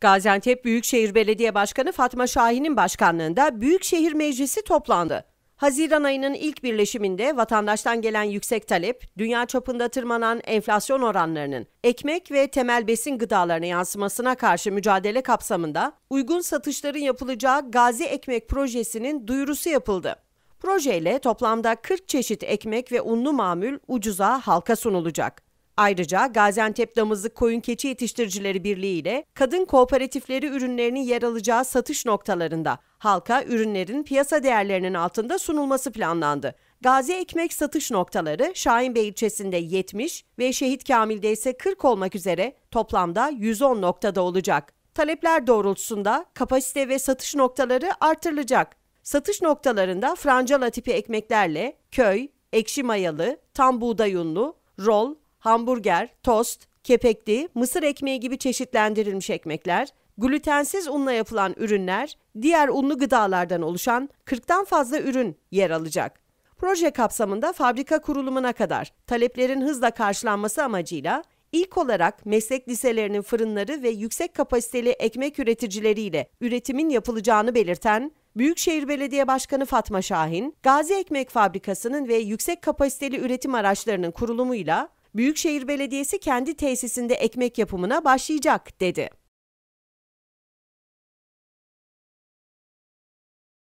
Gaziantep Büyükşehir Belediye Başkanı Fatma Şahin'in başkanlığında Büyükşehir Meclisi toplandı. Haziran ayının ilk birleşiminde vatandaştan gelen yüksek talep, dünya çapında tırmanan enflasyon oranlarının ekmek ve temel besin gıdalarına yansımasına karşı mücadele kapsamında uygun satışların yapılacağı Gazi Ekmek projesinin duyurusu yapıldı. Projeyle toplamda 40 çeşit ekmek ve unlu mamül ucuza halka sunulacak. Ayrıca Gaziantep Damızlık Koyun Keçi Yetiştiricileri Birliği ile kadın kooperatifleri ürünlerinin yer alacağı satış noktalarında halka ürünlerin piyasa değerlerinin altında sunulması planlandı. Gazi ekmek satış noktaları Şahinbey ilçesinde 70 ve Şehit Kamil'de ise 40 olmak üzere toplamda 110 noktada olacak. Talepler doğrultusunda kapasite ve satış noktaları artırılacak. Satış noktalarında francala tipi ekmeklerle köy, ekşi mayalı, tam buğday unlu, rol, hamburger, tost, kepekli, mısır ekmeği gibi çeşitlendirilmiş ekmekler, glutensiz unla yapılan ürünler, diğer unlu gıdalardan oluşan 40'tan fazla ürün yer alacak. Proje kapsamında fabrika kurulumuna kadar taleplerin hızla karşılanması amacıyla ilk olarak meslek liselerinin fırınları ve yüksek kapasiteli ekmek üreticileriyle üretimin yapılacağını belirten Büyükşehir Belediye Başkanı Fatma Şahin, Gazi Ekmek Fabrikası'nın ve yüksek kapasiteli üretim araçlarının kurulumuyla Büyükşehir Belediyesi kendi tesisinde ekmek yapımına başlayacak dedi.